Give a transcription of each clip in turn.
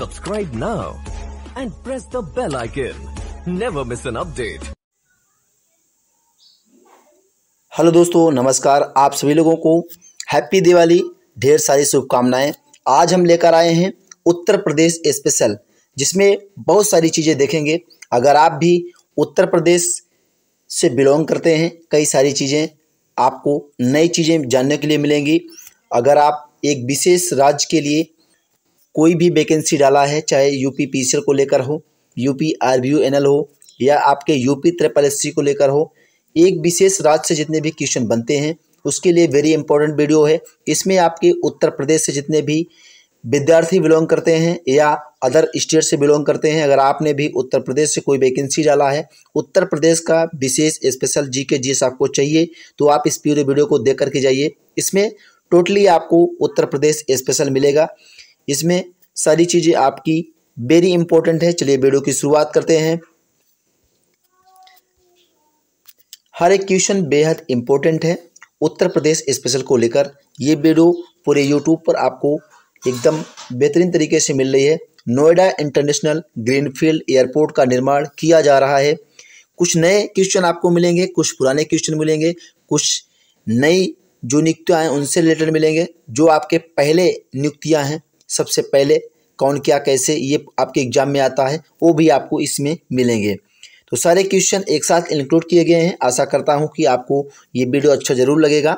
Subscribe now and press the bell icon. Never miss an update. Hello दोस्तों नमस्कार आप सभी लोगों को हैप्पी दिवाली ढेर सारी शुभकामनाएं आज हम लेकर आए हैं उत्तर प्रदेश स्पेशल जिसमें बहुत सारी चीज़ें देखेंगे अगर आप भी उत्तर प्रदेश से बिलोंग करते हैं कई सारी चीज़ें आपको नई चीज़ें जानने के लिए मिलेंगी अगर आप एक विशेष राज्य के लिए कोई भी वैकेंसी डाला है चाहे यूपी पी को लेकर हो यूपी एन एल हो या आपके यूपी ट्रिपल एस को लेकर हो एक विशेष राज्य से जितने भी क्वेश्चन बनते हैं उसके लिए वेरी इंपॉर्टेंट वीडियो है इसमें आपके उत्तर प्रदेश से जितने भी विद्यार्थी बिलोंग करते हैं या अदर स्टेट से बिलोंग करते हैं अगर आपने भी उत्तर प्रदेश से कोई वैकेंसी डाला है उत्तर प्रदेश का विशेष स्पेशल जी के जीएस आपको चाहिए तो आप इस पूरे वीडियो को देख करके जाइए इसमें टोटली आपको उत्तर प्रदेश स्पेशल मिलेगा इसमें सारी चीज़ें आपकी वेरी इंपॉर्टेंट है चलिए वीडियो की शुरुआत करते हैं हर एक क्वेश्चन बेहद इंपॉर्टेंट है उत्तर प्रदेश स्पेशल को लेकर ये वीडियो पूरे यूट्यूब पर आपको एकदम बेहतरीन तरीके से मिल रही है नोएडा इंटरनेशनल ग्रीनफील्ड एयरपोर्ट का निर्माण किया जा रहा है कुछ नए क्वेश्चन आपको मिलेंगे कुछ पुराने क्वेश्चन मिलेंगे कुछ नई जो नियुक्तियाँ हैं उनसे रिलेटेड मिलेंगे जो आपके पहले नियुक्तियाँ हैं सबसे पहले कौन क्या कैसे ये आपके एग्जाम में आता है वो भी आपको इसमें मिलेंगे तो सारे क्वेश्चन एक साथ इंक्लूड किए गए हैं आशा करता हूँ कि आपको ये वीडियो अच्छा ज़रूर लगेगा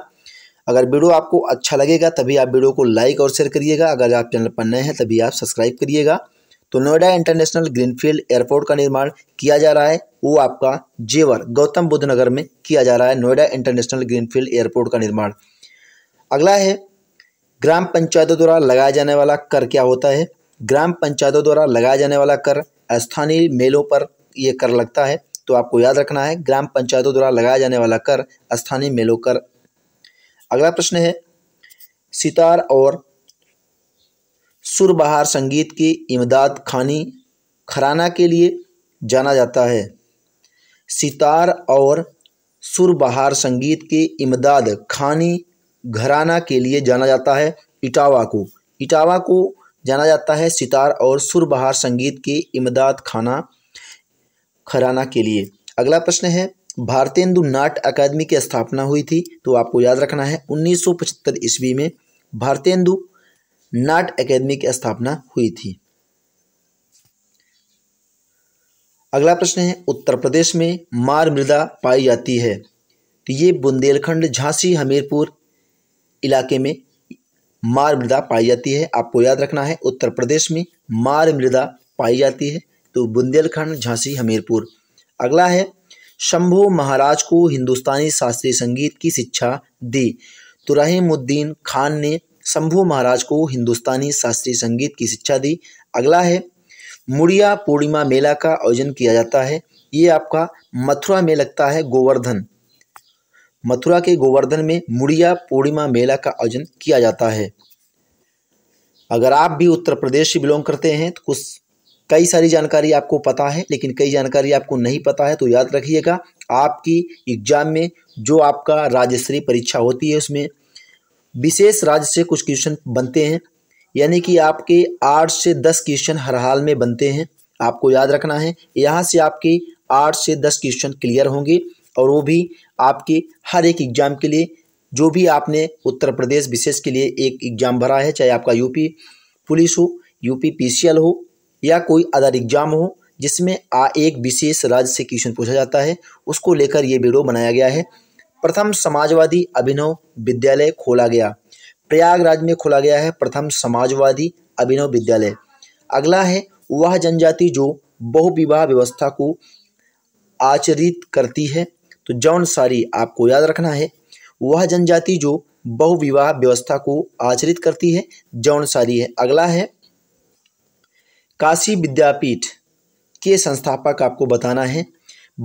अगर वीडियो आपको अच्छा लगेगा तभी आप वीडियो को लाइक और शेयर करिएगा अगर आप चैनल पर नए हैं तभी आप सब्सक्राइब करिएगा तो नोएडा इंटरनेशनल ग्रीनफील्ड एयरपोर्ट का निर्माण किया जा रहा है वो आपका जेवर गौतम बुद्ध नगर में किया जा रहा है नोएडा इंटरनेशनल ग्रीनफील्ड एयरपोर्ट का निर्माण अगला है ग्राम पंचायतों द्वारा लगाया जाने वाला कर क्या होता है ग्राम पंचायतों द्वारा लगाया जाने वाला कर स्थानीय मेलों पर यह कर लगता है तो आपको याद रखना है ग्राम पंचायतों द्वारा लगाया जाने वाला कर स्थानीय मेलों कर अगला प्रश्न है सितार और सुरबहार संगीत की इमदाद खानी खराना के लिए जाना जाता है सितार और सुरबहार संगीत की इमदाद खानी घराना के लिए जाना जाता है इटावा को इटावा को जाना जाता है सितार और सुरबहार संगीत के इमदाद खाना खराना के लिए अगला प्रश्न है भारतेंदु नाट अकादमी की स्थापना हुई थी तो आपको याद रखना है 1975 ईस्वी में भारतेंदु नाट अकादमी की स्थापना हुई थी अगला प्रश्न है उत्तर प्रदेश में मार मृदा पाई जाती है तो ये बुंदेलखंड झांसी हमीरपुर इलाके में मार मृदा पाई जाती है आपको याद रखना है उत्तर प्रदेश में मार मृदा पाई जाती है तो बुंदेलखंड झांसी हमीरपुर अगला है शंभो महाराज को हिंदुस्तानी शास्त्रीय संगीत की शिक्षा दी तो रहीमुद्दीन खान ने शंभु महाराज को हिंदुस्तानी शास्त्रीय संगीत की शिक्षा दी अगला है मुड़िया पूर्णिमा मेला का आयोजन किया जाता है ये आपका मथुरा में लगता है गोवर्धन मथुरा के गोवर्धन में मुड़िया पूर्णिमा मेला का आयोजन किया जाता है अगर आप भी उत्तर प्रदेश से बिलोंग करते हैं तो कुछ कई सारी जानकारी आपको पता है लेकिन कई जानकारी आपको नहीं पता है तो याद रखिएगा आपकी एग्जाम में जो आपका स्तरीय परीक्षा होती है उसमें विशेष राज्य से कुछ क्वेश्चन बनते हैं यानी कि आपके आठ से दस क्वेश्चन हर हाल में बनते हैं आपको याद रखना है यहाँ से आपके आठ से दस क्वेश्चन क्लियर होंगे और वो भी आपकी हर एक एग्ज़ाम के लिए जो भी आपने उत्तर प्रदेश विशेष के लिए एक एग्ज़ाम भरा है चाहे आपका यूपी पुलिस हो यूपी पीसीएल हो या कोई अदर एग्ज़ाम हो जिसमें आ एक विशेष राज्य से क्वेश्चन पूछा जाता है उसको लेकर ये वीडियो बनाया गया है प्रथम समाजवादी अभिनव विद्यालय खोला गया प्रयागराज में खोला गया है प्रथम समाजवादी अभिनव विद्यालय अगला है वह जनजाति जो बहुविवाह व्यवस्था को आचरित करती है तो जौन सारी आपको याद रखना है वह जनजाति जो बहुविवाह व्यवस्था को आचरित करती है जौन सारी है अगला है काशी विद्यापीठ के संस्थापक आपको बताना है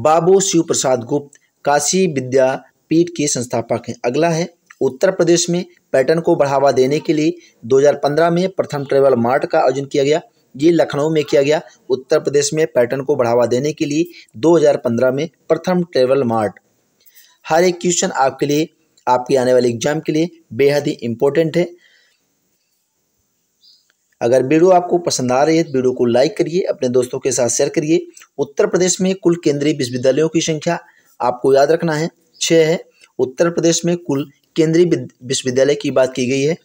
बाबू शिव प्रसाद गुप्त काशी विद्यापीठ के संस्थापक हैं अगला है उत्तर प्रदेश में पैटर्न को बढ़ावा देने के लिए 2015 में प्रथम ट्रेवल मार्ट का आयोजन किया गया ये लखनऊ में किया गया उत्तर प्रदेश में पर्यटन को बढ़ावा देने के लिए 2015 में प्रथम ट्रेवल मार्ट हर एक क्वेश्चन आपके लिए आपके आने वाले एग्जाम के लिए बेहद ही इम्पोर्टेंट है अगर वीडियो आपको पसंद आ रही है तो वीडियो को लाइक करिए अपने दोस्तों के साथ शेयर करिए उत्तर प्रदेश में कुल केंद्रीय विश्वविद्यालयों की संख्या आपको याद रखना है छः है उत्तर प्रदेश में कुल केंद्रीय विश्वविद्यालय की बात की गई है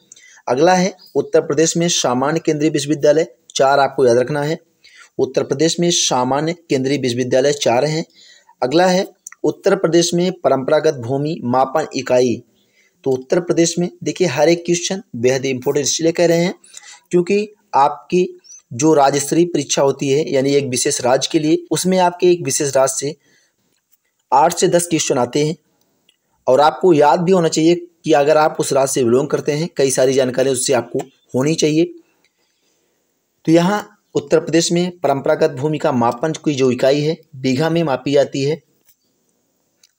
अगला है उत्तर प्रदेश में सामान्य केंद्रीय विश्वविद्यालय चार आपको याद रखना है उत्तर प्रदेश में सामान्य केंद्रीय विश्वविद्यालय चार हैं अगला है उत्तर प्रदेश में परंपरागत भूमि मापन इकाई तो उत्तर प्रदेश में देखिए हर एक क्वेश्चन बेहद इंपॉर्टेंट इसलिए कह रहे हैं क्योंकि आपकी जो राज्य स्तरीय परीक्षा होती है यानी एक विशेष राज्य के लिए उसमें आपके एक विशेष राज्य से आठ से दस क्वेश्चन आते हैं और आपको याद भी होना चाहिए कि अगर आप उस राज्य से बिलोंग करते हैं कई सारी जानकारी उससे आपको होनी चाहिए तो यहाँ उत्तर प्रदेश में परंपरागत भूमि का मापन की जो इकाई है बीघा में मापी जाती है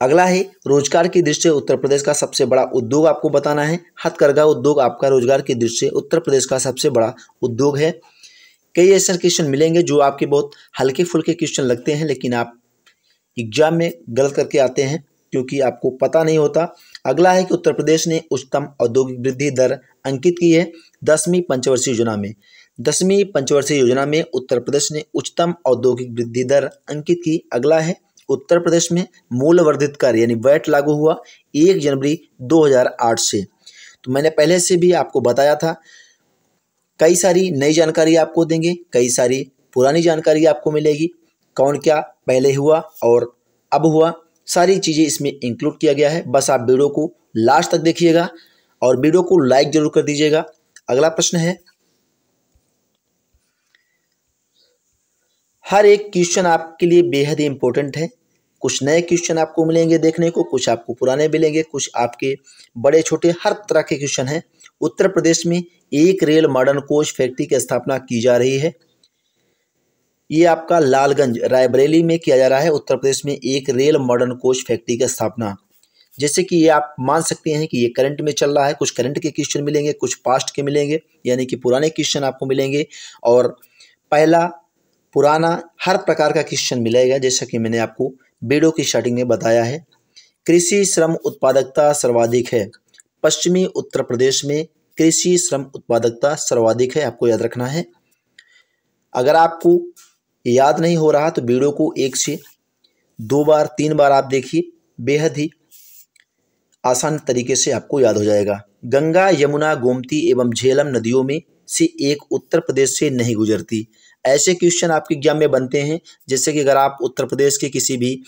अगला है रोजगार की दृष्टि उत्तर प्रदेश का सबसे बड़ा उद्योग आपको बताना है हथकरघा उद्योग आपका रोजगार की दृष्टि उत्तर प्रदेश का सबसे बड़ा उद्योग है कई ऐसे क्वेश्चन मिलेंगे जो आपके बहुत हल्के फुल्के क्वेश्चन लगते हैं लेकिन आप एग्जाम में गलत करके आते हैं क्योंकि आपको पता नहीं होता अगला है कि उत्तर प्रदेश ने उच्चतम औद्योगिक वृद्धि दर अंकित की है दसवीं पंचवर्षीय योजना में दसवीं पंचवर्षीय योजना में उत्तर प्रदेश ने उच्चतम औद्योगिक वृद्धि दर अंकित की अगला है उत्तर प्रदेश में मूल वर्धित कर यानी वैट लागू हुआ एक जनवरी 2008 से तो मैंने पहले से भी आपको बताया था कई सारी नई जानकारी आपको देंगे कई सारी पुरानी जानकारी आपको मिलेगी कौन क्या पहले हुआ और अब हुआ सारी चीज़ें इसमें इंक्लूड किया गया है बस आप वीडियो को लास्ट तक देखिएगा और वीडियो को लाइक जरूर कर दीजिएगा अगला प्रश्न है हर एक क्वेश्चन आपके लिए बेहद ही इंपॉर्टेंट है कुछ नए क्वेश्चन आपको मिलेंगे देखने को कुछ आपको पुराने मिलेंगे कुछ आपके बड़े छोटे हर तरह के क्वेश्चन हैं उत्तर प्रदेश में एक रेल मॉडर्न कोच फैक्ट्री की स्थापना की जा रही है ये आपका लालगंज रायबरेली में किया जा रहा है उत्तर प्रदेश में एक रेल मॉडर्न कोच फैक्ट्री की स्थापना जैसे कि ये आप मान सकते हैं कि ये करंट में चल रहा है कुछ करंट के क्वेश्चन मिलेंगे कुछ पास्ट के मिलेंगे यानी कि पुराने क्वेश्चन आपको मिलेंगे और पहला पुराना हर प्रकार का क्वेश्चन मिलेगा जैसा कि मैंने आपको वीडियो की स्टार्टिंग में बताया है कृषि श्रम उत्पादकता सर्वाधिक है पश्चिमी उत्तर प्रदेश में कृषि श्रम उत्पादकता सर्वाधिक है आपको याद रखना है अगर आपको याद नहीं हो रहा तो वीडियो को एक से दो बार तीन बार आप देखिए बेहद ही आसान तरीके से आपको याद हो जाएगा गंगा यमुना गोमती एवं झेलम नदियों में से एक उत्तर प्रदेश से नहीं गुजरती ऐसे क्वेश्चन आपके एग्जाम में बनते हैं जैसे कि अगर आप उत्तर प्रदेश के किसी भी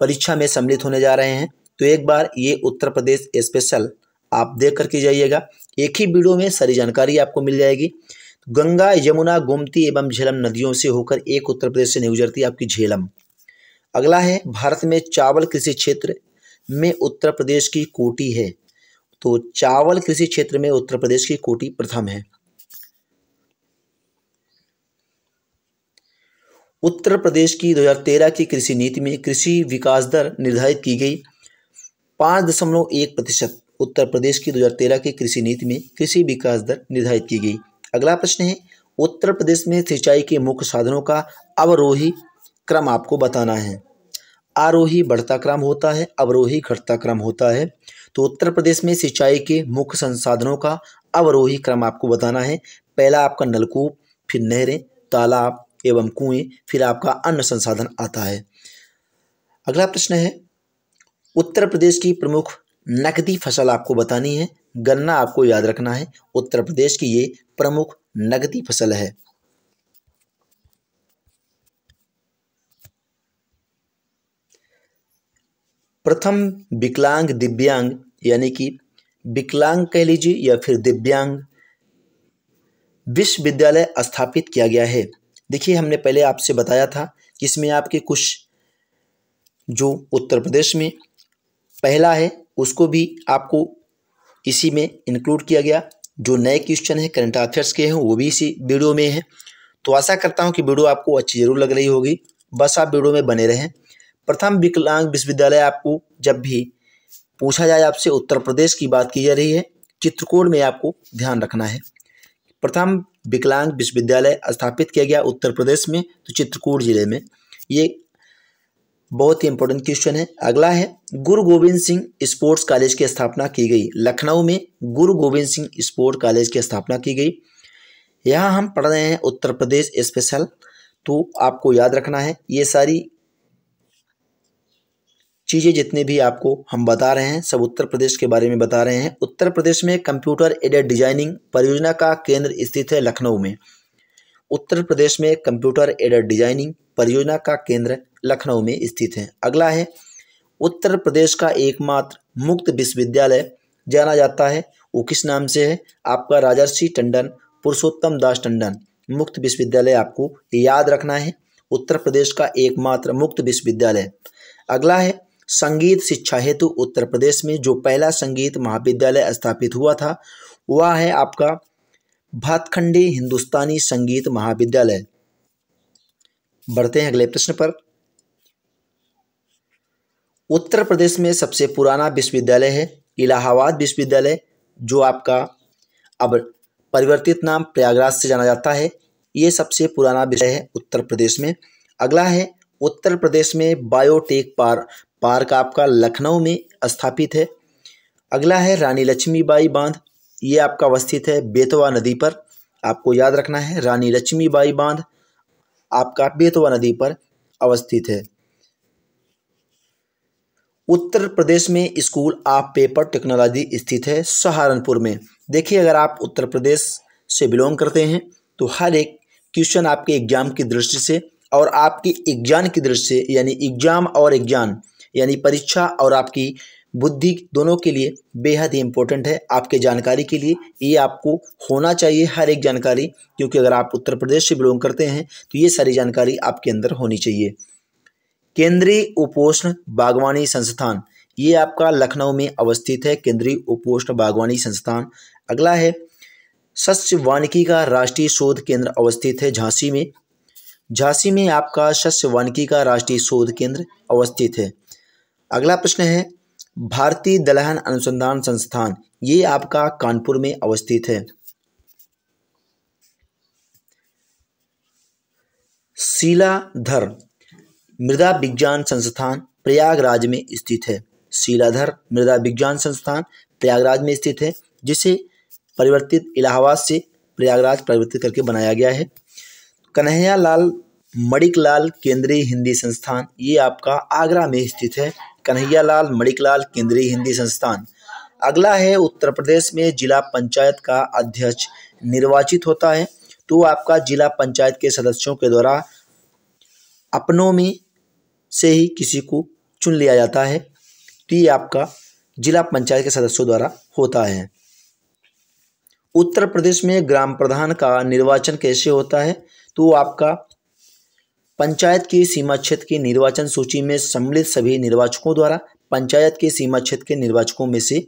परीक्षा में सम्मिलित होने जा रहे हैं तो एक बार ये उत्तर प्रदेश स्पेशल आप देख करके जाइएगा एक ही वीडियो में सारी जानकारी आपको मिल जाएगी गंगा यमुना गोमती एवं झेलम नदियों से होकर एक उत्तर प्रदेश से नहीं गुजरती आपकी झेलम अगला है भारत में चावल कृषि क्षेत्र में उत्तर प्रदेश की कोटी है तो चावल कृषि क्षेत्र में उत्तर प्रदेश की कोटी प्रथम है उत्तर प्रदेश की 2013 की कृषि नीति में कृषि विकास दर निर्धारित की गई पाँच दशमलव एक प्रतिशत उत्तर प्रदेश की 2013 की कृषि नीति में कृषि विकास दर निर्धारित की गई अगला प्रश्न है उत्तर प्रदेश में सिंचाई के मुख्य साधनों का अवरोही क्रम आपको बताना है आरोही बढ़ता क्रम होता है अवरोही घटता क्रम होता है तो उत्तर प्रदेश में सिंचाई के मुख्य संसाधनों का अवरोही क्रम आपको बताना है पहला आपका नलकूप फिर नहरें तालाब एवं कुएं फिर आपका अन्न संसाधन आता है अगला प्रश्न है उत्तर प्रदेश की प्रमुख नकदी फसल आपको बतानी है गन्ना आपको याद रखना है उत्तर प्रदेश की ये प्रमुख नकदी फसल है प्रथम विकलांग दिव्यांग यानी कि विकलांग कह लीजिए या फिर दिव्यांग विश्वविद्यालय स्थापित किया गया है देखिए हमने पहले आपसे बताया था कि इसमें आपके कुछ जो उत्तर प्रदेश में पहला है उसको भी आपको इसी में इंक्लूड किया गया जो नए क्वेश्चन हैं करंट अफेयर्स के हैं वो भी इसी वीडियो में हैं तो आशा करता हूँ कि वीडियो आपको अच्छी जरूर लग रही होगी बस आप वीडियो में बने रहें प्रथम विकलांग विश्वविद्यालय आपको जब भी पूछा जाए आपसे उत्तर प्रदेश की बात की जा रही है चित्रकोण में आपको ध्यान रखना है प्रथम विकलांग विश्वविद्यालय स्थापित किया गया उत्तर प्रदेश में तो चित्रकूट जिले में ये बहुत ही इंपॉर्टेंट क्वेश्चन है अगला है गुरु गोविंद सिंह स्पोर्ट्स कॉलेज की स्थापना की गई लखनऊ में गुरु गोविंद सिंह स्पोर्ट कॉलेज की स्थापना की गई यहाँ हम पढ़ रहे हैं उत्तर प्रदेश स्पेशल तो आपको याद रखना है ये सारी चीज़ें जितनी भी आपको हम बता रहे हैं सब उत्तर प्रदेश के बारे में बता रहे हैं उत्तर प्रदेश में कंप्यूटर एडेड डिजाइनिंग परियोजना का केंद्र स्थित है लखनऊ में उत्तर प्रदेश में कंप्यूटर एडेड डिजाइनिंग परियोजना का केंद्र लखनऊ में स्थित है अगला है उत्तर प्रदेश का एकमात्र मुक्त विश्वविद्यालय जाना जाता है वो किस नाम से है आपका राजर्षि टंडन पुरुषोत्तम दास टंडन मुक्त विश्वविद्यालय आपको याद रखना है उत्तर प्रदेश का एकमात्र मुक्त विश्वविद्यालय अगला है संगीत शिक्षा हेतु उत्तर प्रदेश में जो पहला संगीत महाविद्यालय स्थापित हुआ था वह है आपका भातखंडी हिंदुस्तानी संगीत महाविद्यालय बढ़ते हैं अगले प्रश्न पर उत्तर प्रदेश में सबसे पुराना विश्वविद्यालय है इलाहाबाद विश्वविद्यालय जो आपका अब परिवर्तित नाम प्रयागराज से जाना जाता है ये सबसे पुराना विषय है उत्तर प्रदेश में अगला है उत्तर प्रदेश में बायोटेक पार पार्क आपका लखनऊ में स्थापित है अगला है रानी लक्ष्मीबाई बांध ये आपका अवस्थित है बेतवा नदी पर आपको याद रखना है रानी लक्ष्मीबाई बांध आपका बेतवा नदी पर अवस्थित है उत्तर प्रदेश में स्कूल ऑफ पेपर टेक्नोलॉजी स्थित है सहारनपुर में देखिए अगर आप उत्तर प्रदेश से बिलोंग करते हैं तो हर एक क्वेश्चन आपके एग्जाम की दृष्टि से और आपके एग्जाम की दृष्टि से यानी एग्जाम और एग्जाम यानी परीक्षा और आपकी बुद्धि दोनों के लिए बेहद ही इम्पोर्टेंट है आपके जानकारी के लिए ये आपको होना चाहिए हर एक जानकारी क्योंकि अगर आप उत्तर प्रदेश से बिलोंग करते हैं तो ये सारी जानकारी आपके अंदर होनी चाहिए केंद्रीय उपोष्ण बागवानी संस्थान ये आपका लखनऊ में अवस्थित है केंद्रीय उपोष्ण बागवानी संस्थान अगला है सस्य वानिकी का राष्ट्रीय शोध केंद्र अवस्थित है झांसी में झांसी में आपका सस्य वानिकी का राष्ट्रीय शोध केंद्र अवस्थित है अगला प्रश्न है भारतीय दलहन अनुसंधान संस्थान ये आपका कानपुर में अवस्थित है शीलाधर मृदा विज्ञान संस्थान प्रयागराज में स्थित है शीलाधर मृदा विज्ञान संस्थान प्रयागराज में स्थित है जिसे परिवर्तित इलाहाबाद से प्रयागराज परिवर्तित करके बनाया गया है कन्हैया लाल मणिकलाल केंद्रीय हिंदी संस्थान ये आपका आगरा में स्थित है कन्हैयालाल मणिकलाल केंद्रीय हिंदी संस्थान अगला है उत्तर प्रदेश में जिला पंचायत का अध्यक्ष निर्वाचित होता है तो आपका जिला पंचायत के सदस्यों के द्वारा अपनों में से ही किसी को चुन लिया जाता है तो ये आपका जिला पंचायत के सदस्यों द्वारा होता है उत्तर प्रदेश में ग्राम प्रधान का निर्वाचन कैसे होता है तो आपका पंचायत की सीमा क्षेत्र की निर्वाचन सूची में सम्मिलित सभी निर्वाचकों द्वारा पंचायत के सीमा क्षेत्र के निर्वाचकों में से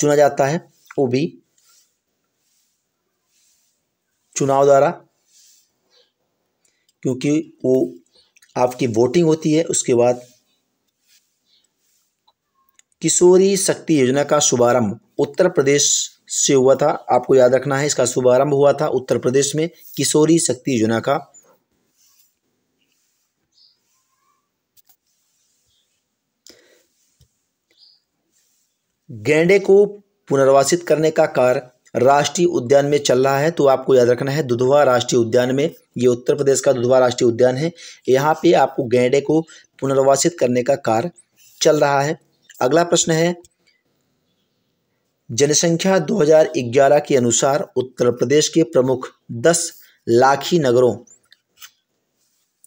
चुना जाता है वो भी चुनाव द्वारा क्योंकि वो आपकी वोटिंग होती है उसके बाद किशोरी शक्ति योजना का शुभारंभ उत्तर प्रदेश से हुआ था आपको याद रखना है इसका शुभारंभ हुआ था उत्तर प्रदेश में किशोरी शक्ति योजना का गेंडे को पुनर्वासित करने का कार्य राष्ट्रीय उद्यान में चल रहा है तो आपको याद रखना है दुधवा राष्ट्रीय उद्यान में ये उत्तर प्रदेश का दुधवा राष्ट्रीय उद्यान है यहाँ पे आपको गेंडे को पुनर्वासित करने का कार्य चल रहा है अगला प्रश्न है जनसंख्या 2011 के अनुसार उत्तर प्रदेश के प्रमुख 10 लाखी नगरों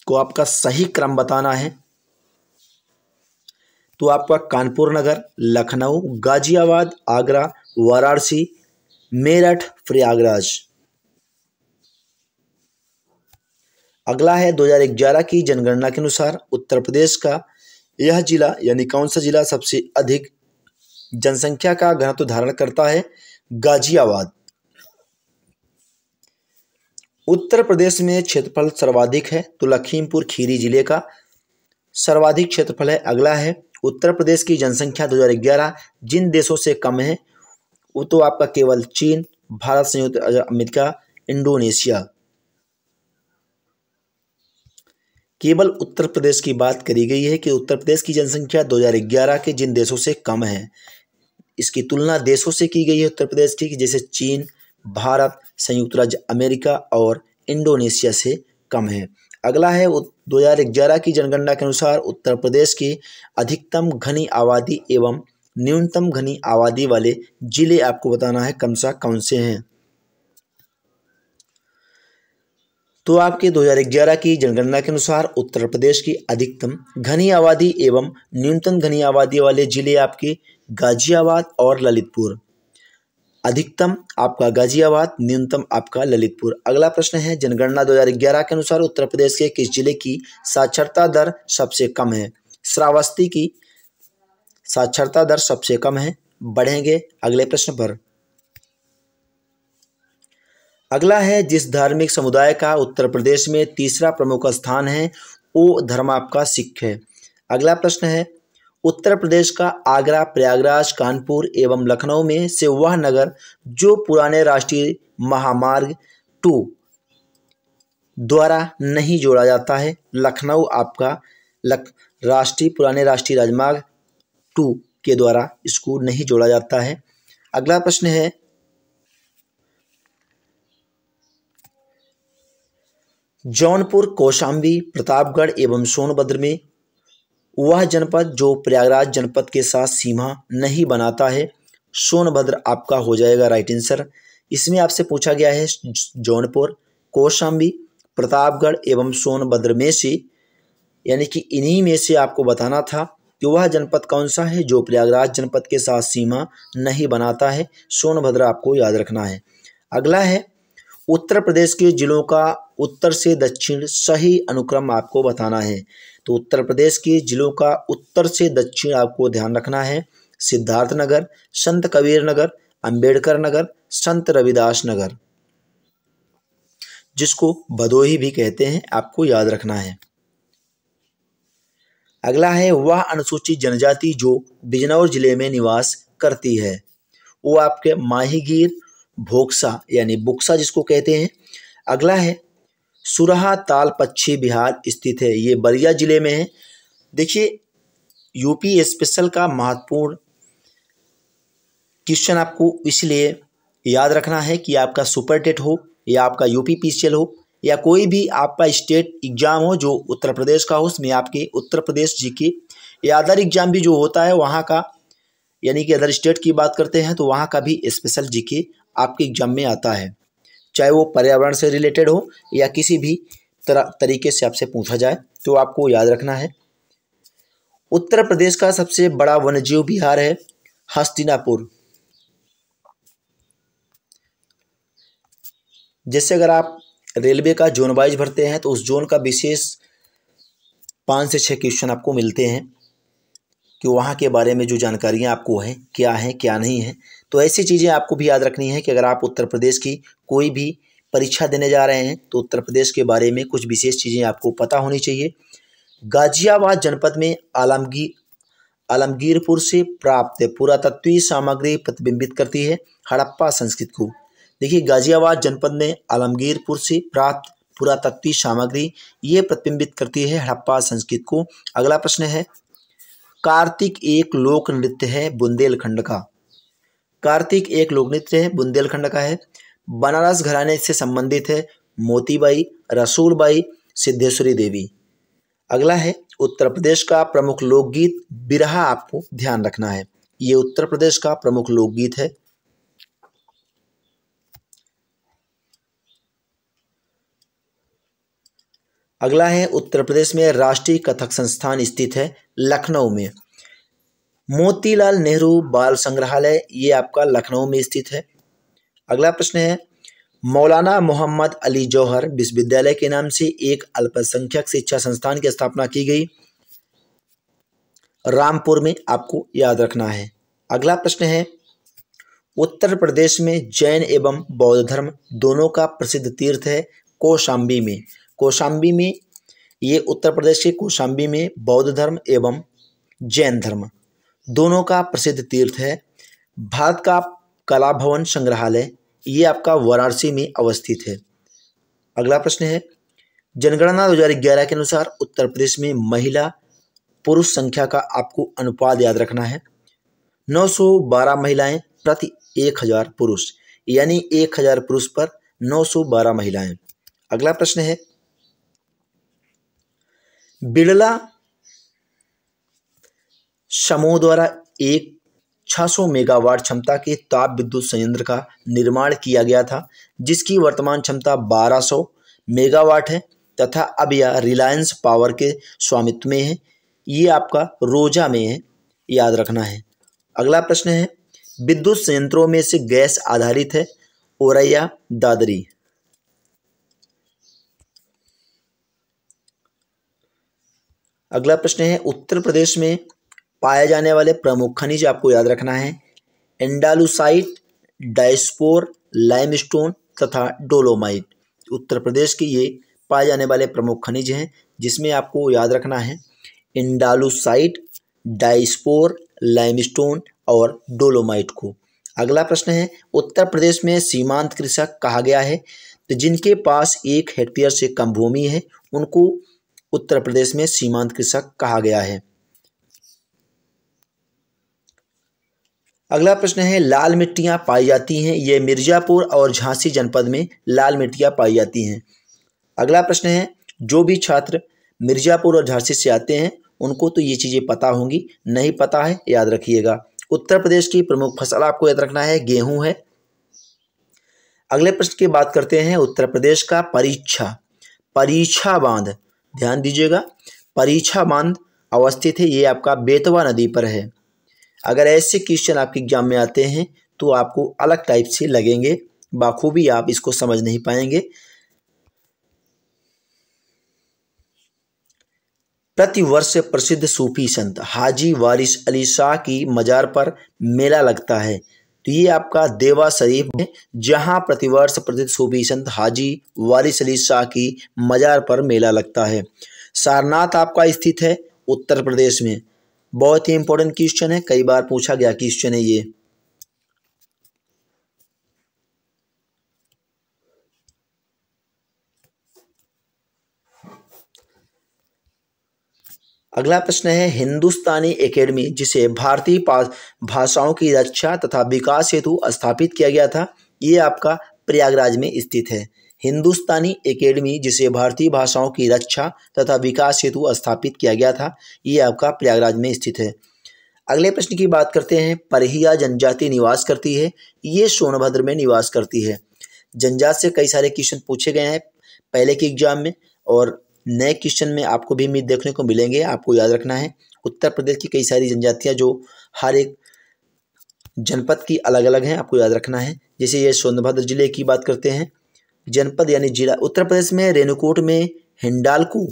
को आपका सही क्रम बताना है तो आपका कानपुर नगर लखनऊ गाजियाबाद आगरा वाराणसी मेरठ प्रयागराज अगला है 2011 की जनगणना के अनुसार उत्तर प्रदेश का यह जिला यानी कौन सा जिला सबसे अधिक जनसंख्या का घनत्व धारण करता है गाजियाबाद उत्तर प्रदेश में क्षेत्रफल सर्वाधिक है तो लखीमपुर खीरी जिले का सर्वाधिक क्षेत्रफल है अगला है उत्तर प्रदेश की जनसंख्या 2011 जिन देशों से कम है वो तो आपका केवल चीन भारत संयुक्त अमेरिका इंडोनेशिया केवल उत्तर प्रदेश की बात करी गई है कि उत्तर प्रदेश की जनसंख्या 2011 के जिन देशों से कम है इसकी तुलना देशों से की गई है उत्तर प्रदेश की जैसे चीन भारत संयुक्त राज्य अमेरिका और इंडोनेशिया से कम है अगला है 2011 की जनगणना के अनुसार उत्तर प्रदेश की अधिकतम घनी आबादी एवं न्यूनतम घनी आबादी वाले जिले आपको बताना है कमसा कौन से हैं तो आपके 2011 की जनगणना के अनुसार उत्तर प्रदेश की अधिकतम घनी आबादी एवं न्यूनतम घनी आबादी वाले जिले आपके गाजियाबाद और ललितपुर अधिकतम आपका गाजियाबाद न्यूनतम आपका ललितपुर अगला प्रश्न है जनगणना 2011 के अनुसार उत्तर प्रदेश के किस जिले की साक्षरता दर सबसे कम है श्रावस्ती की साक्षरता दर सबसे कम है बढ़ेंगे अगले प्रश्न पर अगला है जिस धार्मिक समुदाय का उत्तर प्रदेश में तीसरा प्रमुख स्थान है वो धर्म आपका सिख है अगला प्रश्न है उत्तर प्रदेश का आगरा प्रयागराज कानपुर एवं लखनऊ में से वह नगर जो पुराने राष्ट्रीय महामार्ग टू द्वारा नहीं जोड़ा जाता है लखनऊ आपका लख राष्ट्रीय पुराने राष्ट्रीय राजमार्ग टू के द्वारा इसको नहीं जोड़ा जाता है अगला प्रश्न है जौनपुर कौशाम्बी प्रतापगढ़ एवं सोनभद्र में वह जनपद जो प्रयागराज जनपद के साथ सीमा नहीं बनाता है सोनभद्र आपका हो जाएगा राइट आंसर इसमें आपसे पूछा गया है जौनपुर कौशाम्बी प्रतापगढ़ एवं सोनभद्र में से यानी कि इन्हीं में से आपको बताना था कि वह जनपद कौन सा है जो प्रयागराज जनपद के साथ सीमा नहीं बनाता है सोनभद्र आपको याद रखना है अगला है उत्तर प्रदेश के जिलों का उत्तर से दक्षिण सही अनुक्रम आपको बताना है तो उत्तर प्रदेश के जिलों का उत्तर से दक्षिण आपको ध्यान रखना है सिद्धार्थ नगर संत कबीर नगर अंबेडकर नगर संत रविदास नगर जिसको भदोही भी कहते हैं आपको याद रखना है अगला है वह अनुसूचित जनजाति जो बिजनौर जिले में निवास करती है वो आपके माहीगीर भोक्सा यानी बुक्सा जिसको कहते हैं अगला है सुरहा ताल पक्षी बिहार स्थित है ये बलिया ज़िले में है देखिए यूपी स्पेशल का महत्वपूर्ण क्वेश्चन आपको इसलिए याद रखना है कि आपका सुपर टेट हो या आपका यूपी पी हो या कोई भी आपका स्टेट एग्ज़ाम हो जो उत्तर प्रदेश का हो उसमें आपके उत्तर प्रदेश जी के या अदर एग्ज़ाम भी जो होता है वहाँ का यानी कि अदर स्टेट की बात करते हैं तो वहाँ का भी स्पेशल जी आपके एग्ज़ाम में आता है चाहे वो पर्यावरण से रिलेटेड हो या किसी भी तरह तरीके से आपसे पूछा जाए तो आपको याद रखना है उत्तर प्रदेश का सबसे बड़ा वन्यजीव बिहार है हस्तिनापुर जैसे अगर आप रेलवे का जोन वाइज भरते हैं तो उस जोन का विशेष पाँच से छः क्वेश्चन आपको मिलते हैं कि वहाँ के बारे में जो जानकारियाँ आपको हैं क्या हैं क्या नहीं है तो ऐसी चीज़ें आपको भी याद रखनी है कि अगर आप उत्तर प्रदेश की कोई भी परीक्षा देने जा रहे हैं तो उत्तर प्रदेश के बारे में कुछ विशेष चीज़ें आपको पता होनी चाहिए गाजियाबाद जनपद में आलमगी आलमगीरपुर से प्राप्त पुरातत्वीय सामग्री प्रतिबिंबित करती है हड़प्पा संस्कृत को देखिए गाजियाबाद जनपद में आलमगीरपुर से प्राप्त पुरातत्वीय सामग्री ये प्रतिबिंबित करती है हड़प्पा संस्कृत को अगला प्रश्न है कार्तिक एक लोक नृत्य है बुंदेलखंड का कार्तिक एक लोक नृत्य है बुंदेलखंड का है बनारस घराने से संबंधित है मोतीबाई रसूलबाई सिद्धेश्वरी देवी अगला है उत्तर प्रदेश का प्रमुख लोकगीत बिरहा आपको ध्यान रखना है ये उत्तर प्रदेश का प्रमुख लोकगीत है अगला है उत्तर प्रदेश में राष्ट्रीय कथक संस्थान स्थित है लखनऊ में मोतीलाल नेहरू बाल संग्रहालय ये आपका लखनऊ में स्थित है अगला प्रश्न है मौलाना मोहम्मद अली जौहर विश्वविद्यालय के नाम से एक अल्पसंख्यक शिक्षा संस्थान की स्थापना की गई रामपुर में आपको याद रखना है अगला प्रश्न है उत्तर प्रदेश में जैन एवं बौद्ध धर्म दोनों का प्रसिद्ध तीर्थ है कोशाम्बी में कोशाम्बी में ये उत्तर प्रदेश के कोशाम्बी में बौद्ध धर्म एवं जैन धर्म दोनों का प्रसिद्ध तीर्थ है भारत का कला भवन संग्रहालय ये आपका वाराणसी में अवस्थित है अगला प्रश्न है जनगणना दो के अनुसार उत्तर प्रदेश में महिला पुरुष संख्या का आपको अनुपात याद रखना है 912 महिलाएं प्रति 1000 पुरुष यानी 1000 पुरुष पर 912 महिलाएं अगला प्रश्न है बिड़ला समूह द्वारा एक 600 मेगावाट क्षमता के ताप विद्युत संयंत्र का निर्माण किया गया था जिसकी वर्तमान क्षमता 1200 मेगावाट है तथा अब यह रिलायंस पावर के स्वामित्व में है ये आपका रोजा में है याद रखना है अगला प्रश्न है विद्युत संयंत्रों में से गैस आधारित है ओरैया दादरी अगला प्रश्न है उत्तर प्रदेश में पाए जाने वाले प्रमुख खनिज आपको याद रखना है एंडालुसाइट डाइस्पोर लाइमस्टोन तथा डोलोमाइट उत्तर प्रदेश के ये पाए जाने वाले प्रमुख खनिज हैं जिसमें आपको याद रखना है इंडालुसाइट डाइस्पोर लाइमस्टोन और डोलोमाइट को अगला प्रश्न है उत्तर प्रदेश में सीमांत कृषक कहा गया है तो जिनके पास एक हेक्टेयर से कम भूमि है उनको उत्तर प्रदेश में सीमांत कृषक कहा गया है अगला प्रश्न है लाल मिट्टियाँ पाई जाती हैं ये मिर्ज़ापुर और झांसी जनपद में लाल मिट्टियाँ पाई जाती हैं अगला प्रश्न है जो भी छात्र मिर्ज़ापुर और झांसी से आते हैं उनको तो ये चीज़ें पता होंगी नहीं पता है याद रखिएगा उत्तर प्रदेश की प्रमुख फसल आपको याद रखना है गेहूं है अगले प्रश्न की बात करते हैं उत्तर प्रदेश का परीक्षा परीक्षा बांध ध्यान दीजिएगा परीक्षा बांध अवस्थित है ये आपका बेतवा नदी पर है अगर ऐसे क्वेश्चन आपके एग्ज़ाम में आते हैं तो आपको अलग टाइप से लगेंगे बाखूबी आप इसको समझ नहीं पाएंगे प्रतिवर्ष प्रसिद्ध सूफी संत हाजी वारिस अली शाह की मजार पर मेला लगता है तो ये आपका देवा शरीफ है जहाँ प्रतिवर्ष प्रसिद्ध सूफी संत हाजी वारिस अली शाह की मजार पर मेला लगता है सारनाथ आपका स्थित है उत्तर प्रदेश में बहुत ही इंपॉर्टेंट क्वेश्चन है कई बार पूछा गया क्वेश्चन है ये अगला प्रश्न है हिंदुस्तानी एकेडमी जिसे भारतीय भाषाओं की रक्षा तथा विकास हेतु स्थापित किया गया था ये आपका प्रयागराज में स्थित है हिंदुस्तानी एकेडमी जिसे भारतीय भाषाओं की रक्षा तथा विकास हेतु स्थापित किया गया था ये आपका प्रयागराज में स्थित है अगले प्रश्न की बात करते हैं परहिया जनजाति निवास करती है ये सोनभद्र में निवास करती है जनजात से कई सारे क्वेश्चन पूछे गए हैं पहले के एग्जाम में और नए क्वेश्चन में आपको भी उम्मीद देखने को मिलेंगे आपको याद रखना है उत्तर प्रदेश की कई सारी जनजातियाँ जो हर एक जनपद की अलग अलग हैं आपको याद रखना है जैसे ये सोनभद्र जिले की बात करते हैं जनपद यानी जिला उत्तर प्रदेश में रेणुकूट में हिंडालको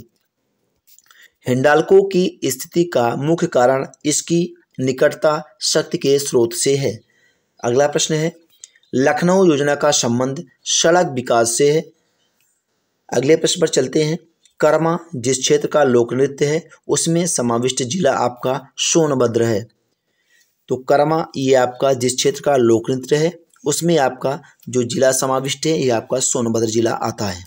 हिंडालको की स्थिति का मुख्य कारण इसकी निकटता शक्ति के स्रोत से है अगला प्रश्न है लखनऊ योजना का संबंध सड़क विकास से है अगले प्रश्न पर चलते हैं कर्मा जिस क्षेत्र का लोक नृत्य है उसमें समाविष्ट जिला आपका सोनभद्र है तो कर्मा ये आपका जिस क्षेत्र का लोक नृत्य है उसमें आपका जो ज़िला समाविष्ट है ये आपका सोनभद्र ज़िला आता है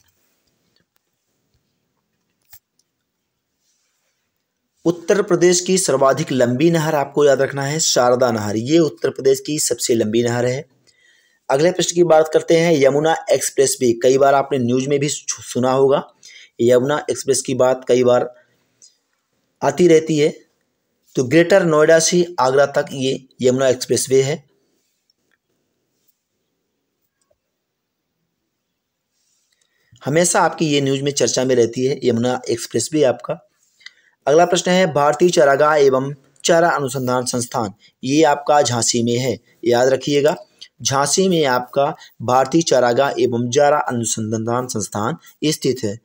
उत्तर प्रदेश की सर्वाधिक लंबी नहर आपको याद रखना है शारदा नहर ये उत्तर प्रदेश की सबसे लंबी नहर है अगले प्रश्न की बात करते हैं यमुना एक्सप्रेस वे कई बार आपने न्यूज में भी सुना होगा यमुना एक्सप्रेस की बात कई बार आती रहती है तो ग्रेटर नोएडा से आगरा तक ये यमुना एक्सप्रेस वे है हमेशा आपकी ये न्यूज में चर्चा में रहती है यमुना एक्सप्रेस भी आपका अगला प्रश्न है भारतीय चारागाह एवं चारा अनुसंधान संस्थान ये आपका झांसी में है याद रखिएगा झांसी में आपका भारतीय चारागाह एवं चारा अनुसंधान संस्थान स्थित है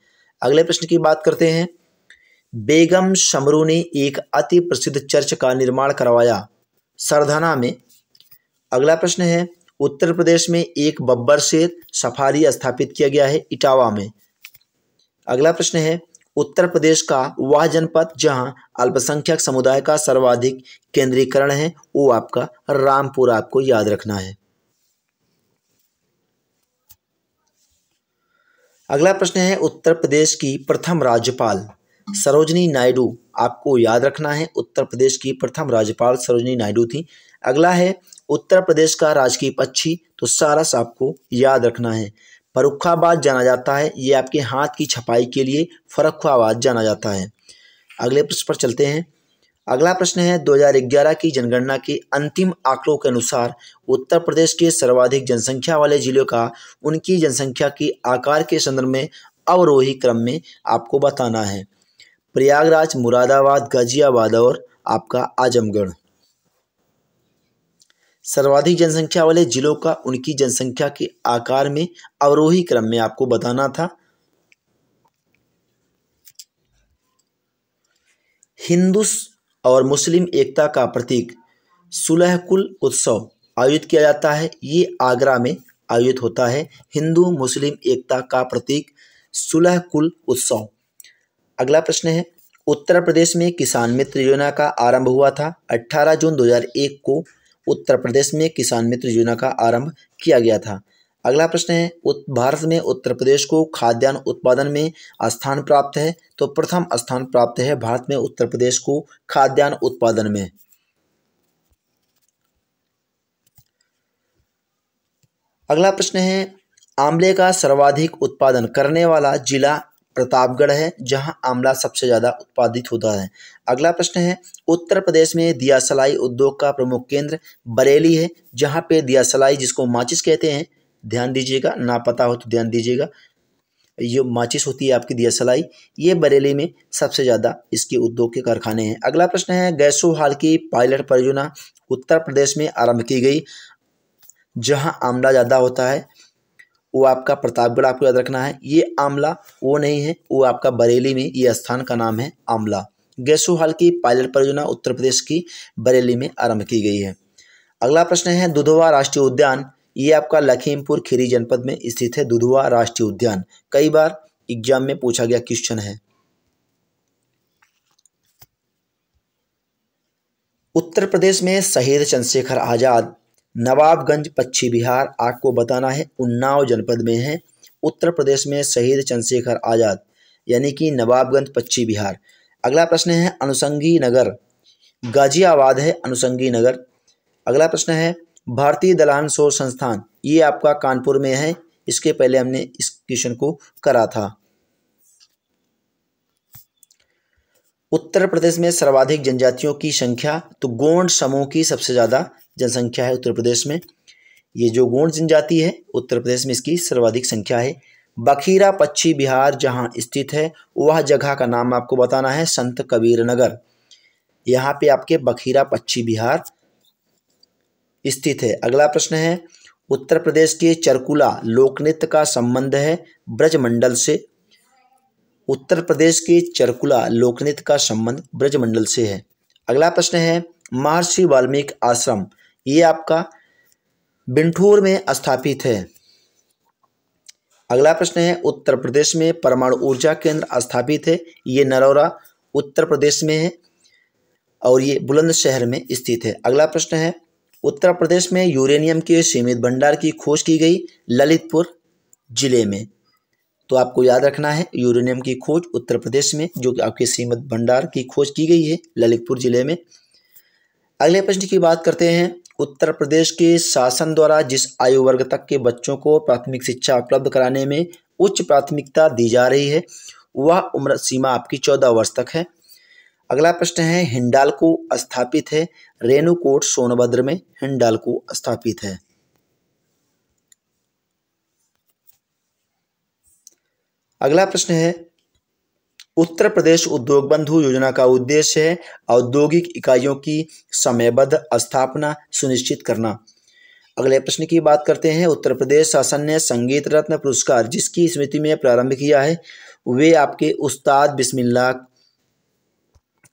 अगले प्रश्न की बात करते हैं बेगम शमरू ने एक अति प्रसिद्ध चर्च का निर्माण करवाया सरधना में अगला प्रश्न है उत्तर प्रदेश में एक बब्बर शेर सफारी स्थापित किया गया है इटावा में अगला प्रश्न है उत्तर प्रदेश का वह जनपद जहां अल्पसंख्यक समुदाय का सर्वाधिक केंद्रीकरण है वो आपका रामपुर आपको याद रखना है अगला प्रश्न है उत्तर प्रदेश की प्रथम राज्यपाल सरोजनी नायडू आपको याद रखना है उत्तर प्रदेश की प्रथम राज्यपाल सरोजनी नायडू थी अगला है उत्तर प्रदेश का राजकीय पक्षी तो सारस आपको याद रखना है फरुखाबाद जाना जाता है ये आपके हाथ की छपाई के लिए फरुखाबाद जाना जाता है अगले प्रश्न पर चलते हैं अगला प्रश्न है 2011 की जनगणना के अंतिम आंकड़ों के अनुसार उत्तर प्रदेश के सर्वाधिक जनसंख्या वाले जिलों का उनकी जनसंख्या के आकार के संदर्भ में अवरोही क्रम में आपको बताना है प्रयागराज मुरादाबाद गाजियाबाद और आपका आजमगढ़ सर्वाधिक जनसंख्या वाले जिलों का उनकी जनसंख्या के आकार में अवरोही क्रम में आपको बताना था हिंदू और मुस्लिम एकता का प्रतीक सुलहकुल उत्सव आयोजित किया जाता है ये आगरा में आयोजित होता है हिंदू मुस्लिम एकता का प्रतीक सुलहकुल उत्सव अगला प्रश्न है उत्तर प्रदेश में किसान मित्र योजना का आरंभ हुआ था 18 जून 2001 को उत्तर प्रदेश में किसान मित्र योजना का आरंभ किया गया था अगला प्रश्न है भारत में उत्तर प्रदेश को खाद्यान्न उत्पादन में स्थान प्राप्त है तो प्रथम स्थान प्राप्त है भारत में उत्तर प्रदेश को खाद्यान्न उत्पादन में अगला प्रश्न है आमले का सर्वाधिक उत्पादन करने वाला जिला प्रतापगढ़ है जहां आमला सबसे ज़्यादा उत्पादित होता है अगला प्रश्न है उत्तर प्रदेश में दियासलाई उद्योग का प्रमुख केंद्र बरेली है जहाँ पे दियासलाई जिसको माचिस कहते हैं ध्यान दीजिएगा ना पता हो तो ध्यान दीजिएगा ये माचिस होती है आपकी दियासलाई ये बरेली में सबसे ज़्यादा इसके उद्योग के कारखाने हैं अगला प्रश्न है गैसो हाल की पायलट परियोजना उत्तर प्रदेश में आरंभ की गई जहाँ आमला ज़्यादा होता है वो आपका प्रतापगढ़ आपको याद रखना है ये आमला वो नहीं है वो आपका बरेली में ये स्थान का नाम है आमला हाल की पायलट परियोजना उत्तर प्रदेश की बरेली में आरंभ की गई है अगला प्रश्न है दुधवा राष्ट्रीय उद्यान ये आपका लखीमपुर खीरी जनपद में स्थित है दुधवा राष्ट्रीय उद्यान कई बार एग्जाम में पूछा गया क्वेश्चन है उत्तर प्रदेश में शहीद चंद्रशेखर आज़ाद नवाबगंज पश्चिम बिहार आपको बताना है उन्नाव जनपद में है उत्तर प्रदेश में शहीद चंद्रशेखर आज़ाद यानी कि नवाबगंज पश्चिम बिहार अगला प्रश्न है अनुसंगी नगर गाजियाबाद है अनुसंगी नगर अगला प्रश्न है भारतीय दलान शोध संस्थान ये आपका कानपुर में है इसके पहले हमने इस क्वेश्चन को करा था उत्तर प्रदेश में सर्वाधिक जनजातियों की संख्या तो गोंड समूह की सबसे ज़्यादा जनसंख्या है उत्तर प्रदेश में ये जो गोंड जनजाति है उत्तर प्रदेश में इसकी सर्वाधिक संख्या है बखीरा पक्षी बिहार जहाँ स्थित है वह जगह का नाम आपको बताना है संत कबीर नगर यहाँ पे आपके बखीरा पक्षी बिहार स्थित है अगला प्रश्न है उत्तर प्रदेश के चरकुला लोकनृत्य का संबंध है ब्रजमंडल से उत्तर प्रदेश के चरकुला लोकनृत्य का संबंध ब्रजमंडल से है अगला प्रश्न है महर्षि वाल्मीकि आश्रम ये आपका बिंठूर में स्थापित है अगला प्रश्न है उत्तर प्रदेश में परमाणु ऊर्जा केंद्र स्थापित है ये नरौरा उत्तर प्रदेश में है और ये बुलंदशहर में स्थित है अगला प्रश्न है उत्तर प्रदेश में यूरेनियम के सीमित भंडार की खोज की गई ललितपुर जिले में तो आपको याद रखना है यूरेनियम की खोज उत्तर प्रदेश में जो कि आपके सीमित भंडार की खोज की गई है ललितपुर जिले में अगले प्रश्न की बात करते हैं उत्तर प्रदेश के शासन द्वारा जिस आयु वर्ग तक के बच्चों को प्राथमिक शिक्षा उपलब्ध कराने में उच्च प्राथमिकता दी जा रही है वह उम्र सीमा आपकी चौदह वर्ष तक है अगला प्रश्न है हिंडालको स्थापित है रेणुकोट सोनभद्र में हिंडालको स्थापित है अगला प्रश्न है उत्तर प्रदेश उद्योग बंधु योजना का उद्देश्य है औद्योगिक इकाइयों की समयबद्ध स्थापना सुनिश्चित करना अगले प्रश्न की बात करते हैं उत्तर प्रदेश शासन ने संगीत रत्न पुरस्कार जिसकी स्मृति में प्रारंभ किया है वे आपके उस्ताद बिस्मिल्ला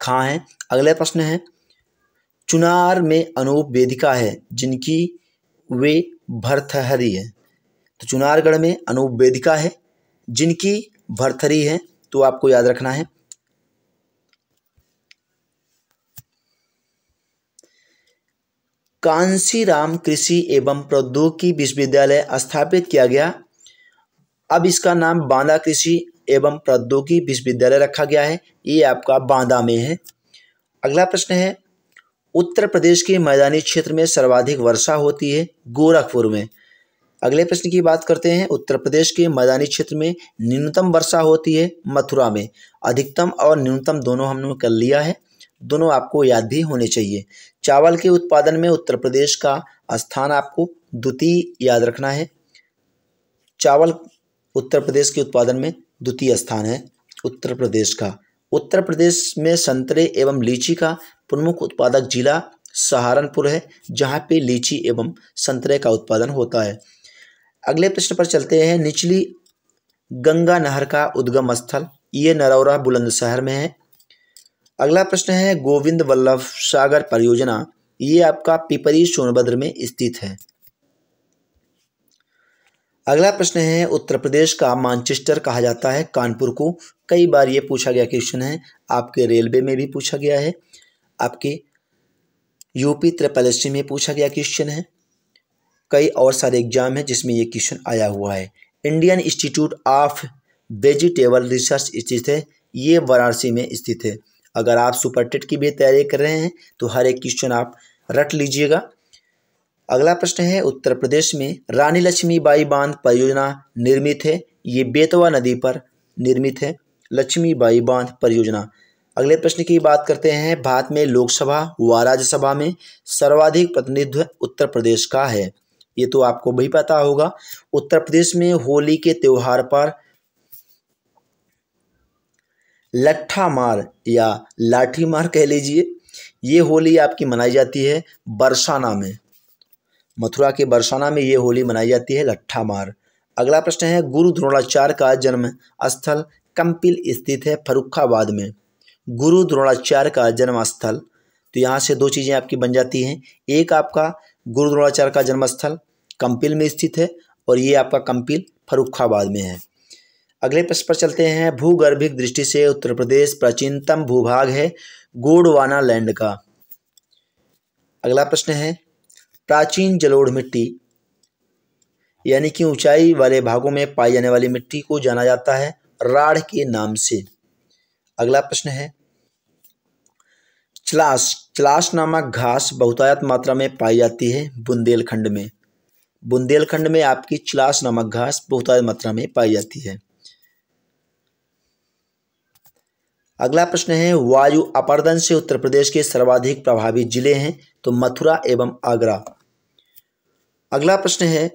खां हैं अगला प्रश्न है चुनार में अनूप वेदिका है जिनकी वे भरथहरी है तो चुनारगढ़ में अनूप वेदिका है जिनकी भरथरी है तो आपको याद रखना है कांसी राम कृषि एवं प्रौद्योगिकी विश्वविद्यालय स्थापित किया गया अब इसका नाम बांदा कृषि एवं प्रौद्योगिकी विश्वविद्यालय रखा गया है ये आपका बांदा में है अगला प्रश्न है उत्तर प्रदेश के मैदानी क्षेत्र में सर्वाधिक वर्षा होती है गोरखपुर में अगले प्रश्न की बात करते हैं उत्तर प्रदेश के मैदानी क्षेत्र में न्यूनतम वर्षा होती है मथुरा में अधिकतम और न्यूनतम दोनों हमने कर लिया है दोनों आपको याद भी होने चाहिए चावल के उत्पादन में उत्तर प्रदेश का स्थान आपको द्वितीय याद रखना है चावल उत्तर प्रदेश के उत्पादन में द्वितीय स्थान है उत्तर प्रदेश का उत्तर प्रदेश में संतरे एवं लीची का प्रमुख उत्पादक जिला सहारनपुर है जहाँ पे लीची एवं संतरे का उत्पादन होता है अगले प्रश्न पर चलते हैं निचली गंगा नहर का उद्गम स्थल ये नरौरा बुलंदशहर में है अगला प्रश्न है गोविंद वल्लभ सागर परियोजना ये आपका पिपरी सोनभद्र में स्थित है अगला प्रश्न है उत्तर प्रदेश का मानचेस्टर कहा जाता है कानपुर को कई बार ये पूछा गया क्वेश्चन है आपके रेलवे में भी पूछा गया है आपके यूपी त्रिपलसी में पूछा गया क्वेश्चन है कई और सारे एग्जाम हैं जिसमें ये क्वेश्चन आया हुआ है Indian Institute of Vegetable Research स्थित है ये वाराणसी में स्थित है अगर आप सुपर टेट की भी तैयारी कर रहे हैं तो हर एक क्वेश्चन आप रट लीजिएगा अगला प्रश्न है उत्तर प्रदेश में रानी लक्ष्मीबाई बांध परियोजना निर्मित है ये बेतवा नदी पर निर्मित है लक्ष्मीबाई बांध परियोजना अगले प्रश्न की बात करते हैं भारत में लोकसभा व राज्यसभा में सर्वाधिक प्रतिनिधित्व उत्तर प्रदेश का है ये तो आपको भी पता होगा उत्तर प्रदेश में होली के त्यौहार पर लट्ठा मार या लाठी मार कह लीजिए ये होली आपकी मनाई जाती है बरसाना में मथुरा के बरसाना में ये होली मनाई जाती है लट्ठा मार अगला प्रश्न है गुरु द्रोणाचार्य का जन्म स्थल कंपिल स्थित है फरुखाबाद में गुरु द्रोणाचार्य का जन्म स्थल तो यहाँ से दो चीज़ें आपकी बन जाती हैं एक आपका गुरु द्रोणाचार्य का जन्मस्थल कंपिल में स्थित है और ये आपका कंपिल फरुखाबाद में है अगले प्रश्न पर चलते हैं भूगर्भिक दृष्टि से उत्तर प्रदेश प्राचीनतम भूभाग है गोडवाना लैंड का अगला प्रश्न है प्राचीन जलोढ़ मिट्टी यानी कि ऊंचाई वाले भागों में पाई जाने वाली मिट्टी को जाना जाता है राढ़ के नाम से अगला प्रश्न है चलाश चलाश नामक घास बहुतायत मात्रा में पाई जाती है बुंदेलखंड में बुंदेलखंड में आपकी चलाश नामक घास बहुतायत मात्रा में पाई जाती है अगला प्रश्न है वायु अपर्दन से उत्तर प्रदेश के सर्वाधिक प्रभावित जिले हैं तो मथुरा एवं आगरा अगला प्रश्न है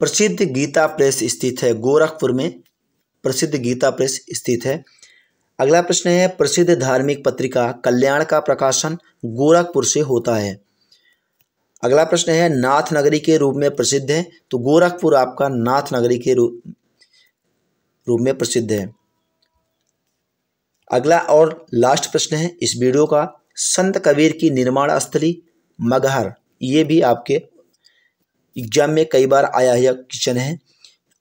प्रसिद्ध गीता प्रेस स्थित है गोरखपुर में प्रसिद्ध गीता प्रेस स्थित है अगला प्रश्न है प्रसिद्ध धार्मिक पत्रिका कल्याण का प्रकाशन गोरखपुर से होता है अगला प्रश्न है नाथ नगरी के रूप में प्रसिद्ध है तो गोरखपुर आपका नाथ नगरी के रूप रूप में प्रसिद्ध है अगला और लास्ट प्रश्न है इस वीडियो का संत कबीर की निर्माण स्थली मगहर ये भी आपके एग्जाम में कई बार आया हुआ क्वेश्चन है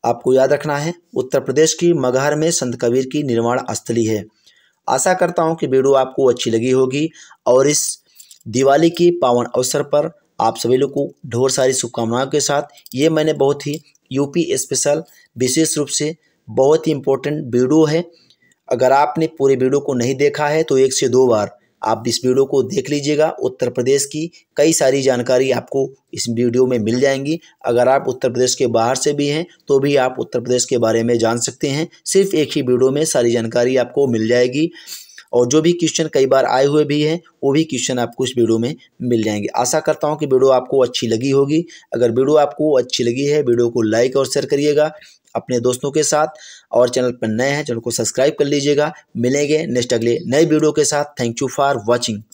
आपको याद रखना है उत्तर प्रदेश की मगहर में संत कबीर की निर्माण स्थली है आशा करता हूँ कि वीडियो आपको अच्छी लगी होगी और इस दिवाली के पावन अवसर पर आप सभी लोग को ढेर सारी शुभकामनाओं के साथ ये मैंने बहुत ही यूपी स्पेशल विशेष रूप से बहुत ही इम्पोर्टेंट वीडियो है अगर आपने पूरे वीडियो को नहीं देखा है तो एक से दो बार आप इस वीडियो को देख लीजिएगा उत्तर प्रदेश की कई सारी जानकारी आपको इस वीडियो में मिल जाएंगी अगर आप उत्तर प्रदेश के बाहर से भी हैं तो भी आप उत्तर प्रदेश के बारे में जान सकते हैं सिर्फ एक ही वीडियो में सारी जानकारी आपको मिल जाएगी और जो भी क्वेश्चन कई बार आए हुए भी हैं वो भी क्वेश्चन आपको इस वीडियो में मिल जाएंगे आशा करता हूँ कि वीडियो आपको अच्छी लगी होगी अगर वीडियो आपको अच्छी लगी है वीडियो को लाइक और शेयर करिएगा अपने दोस्तों के साथ और चैनल पर नए हैं चैनल को सब्सक्राइब कर लीजिएगा मिलेंगे नेक्स्ट अगले नए वीडियो के साथ थैंक यू फॉर वॉचिंग